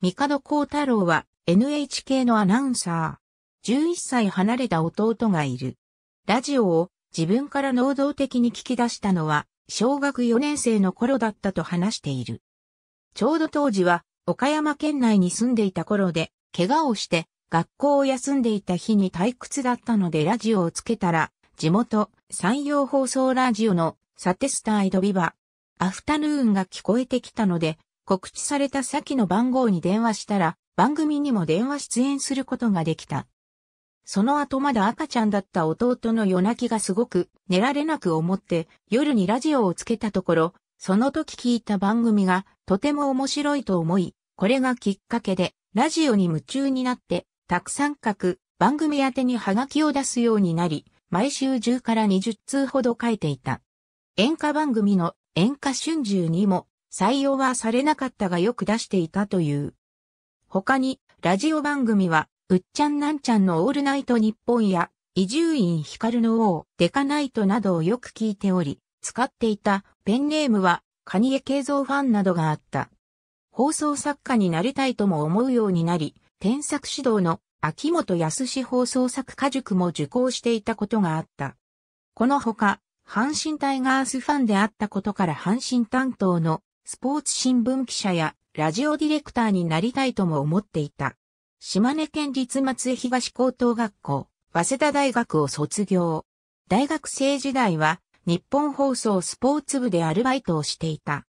三角光太郎は NHK のアナウンサー。11歳離れた弟がいる。ラジオを自分から能動的に聞き出したのは小学4年生の頃だったと話している。ちょうど当時は岡山県内に住んでいた頃で怪我をして学校を休んでいた日に退屈だったのでラジオをつけたら地元山陽放送ラジオのサテスタイドビバアフタヌーンが聞こえてきたので告知された先の番号に電話したら、番組にも電話出演することができた。その後まだ赤ちゃんだった弟の夜泣きがすごく寝られなく思って夜にラジオをつけたところ、その時聞いた番組がとても面白いと思い、これがきっかけでラジオに夢中になってたくさん書く番組宛てにハガキを出すようになり、毎週10から20通ほど書いていた。演歌番組の演歌春秋にも採用はされなかったがよく出していたという。他に、ラジオ番組は、うっちゃんなんちゃんのオールナイト日本や、伊集院光の王、デカナイトなどをよく聞いており、使っていたペンネームは、カニエ慶三ファンなどがあった。放送作家になりたいとも思うようになり、添削指導の秋元康放送作家塾も受講していたことがあった。このほか、阪神タイガースファンであったことから阪神担当のスポーツ新聞記者やラジオディレクターになりたいとも思っていた。島根県立松江東高等学校、早稲田大学を卒業。大学生時代は日本放送スポーツ部でアルバイトをしていた。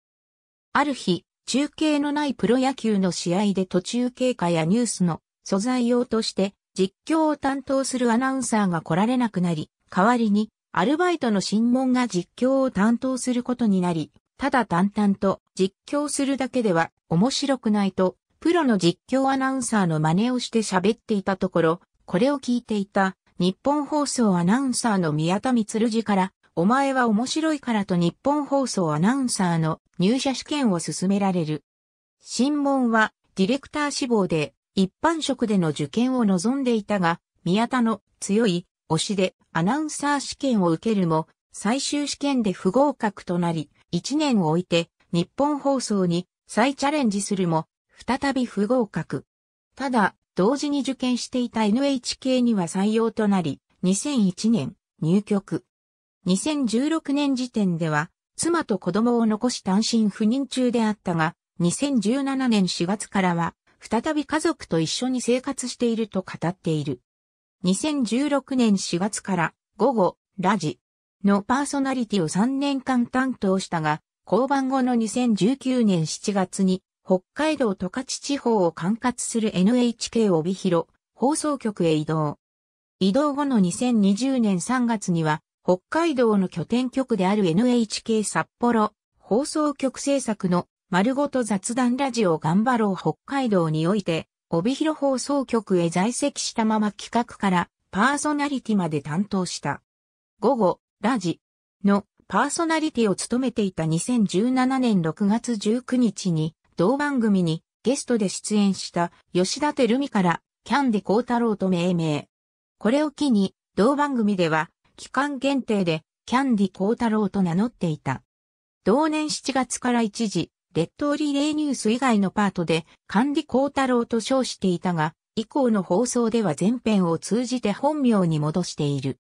ある日、中継のないプロ野球の試合で途中経過やニュースの素材用として実況を担当するアナウンサーが来られなくなり、代わりにアルバイトの新聞が実況を担当することになり、ただ淡々と実況するだけでは面白くないと、プロの実況アナウンサーの真似をして喋っていたところ、これを聞いていた日本放送アナウンサーの宮田光次から、お前は面白いからと日本放送アナウンサーの入社試験を進められる。新聞はディレクター志望で一般職での受験を望んでいたが、宮田の強い推しでアナウンサー試験を受けるも、最終試験で不合格となり、1年を置いて日本放送に再チャレンジするも、再び不合格。ただ、同時に受験していた NHK には採用となり、2001年入局。2016年時点では、妻と子供を残し単身赴任中であったが、2017年4月からは、再び家族と一緒に生活していると語っている。2016年4月から、午後、ラジ、のパーソナリティを3年間担当したが、降板後の2019年7月に、北海道十勝地方を管轄する NHK 帯広放送局へ移動。移動後の2020年3月には、北海道の拠点局である NHK 札幌放送局制作の丸ごと雑談ラジオ頑張ろう北海道において、帯広放送局へ在籍したまま企画からパーソナリティまで担当した。午後、ラジのパーソナリティを務めていた2017年6月19日に同番組にゲストで出演した吉田照美からキャンディ光太郎と命名。これを機に同番組では期間限定でキャンディ光太郎と名乗っていた。同年7月から一時、列島リレーニュース以外のパートで、管理タ太郎と称していたが、以降の放送では全編を通じて本名に戻している。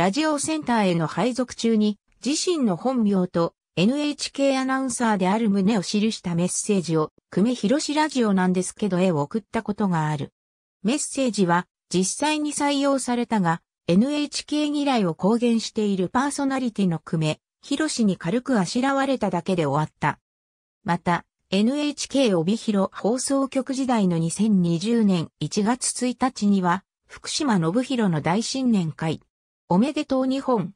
ラジオセンターへの配属中に、自身の本名と NHK アナウンサーである旨を記したメッセージを、久米広ラジオなんですけどへを送ったことがある。メッセージは、実際に採用されたが、NHK 嫌いを公言しているパーソナリティの久米、広に軽くあしらわれただけで終わった。また、NHK 帯広放送局時代の2020年1月1日には、福島信弘の大新年会、おめでとう日本。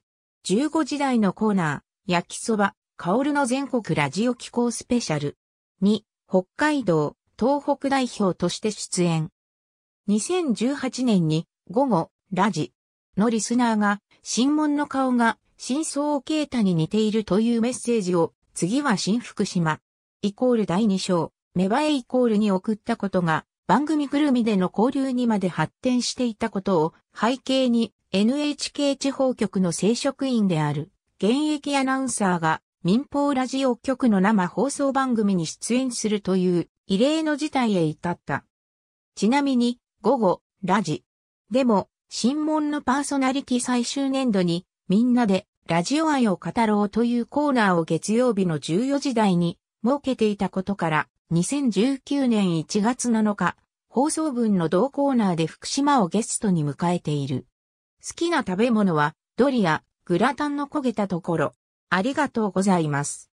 15時台のコーナー、焼きそば、薫の全国ラジオ機構スペシャル。2、北海道、東北代表として出演。2018年に、午後、ラジ、のリスナーが、新聞の顔が、真相啓太に似ているというメッセージを、次は新福島、イコール第2章、芽生えイコールに送ったことが、番組ぐるみでの交流にまで発展していたことを背景に NHK 地方局の正職員である現役アナウンサーが民放ラジオ局の生放送番組に出演するという異例の事態へ至った。ちなみに午後、ラジ。でも、新聞のパーソナリティ最終年度にみんなでラジオ愛を語ろうというコーナーを月曜日の14時台に設けていたことから、2019年1月7日、放送分の同コーナーで福島をゲストに迎えている。好きな食べ物は、ドリア、グラタンの焦げたところ。ありがとうございます。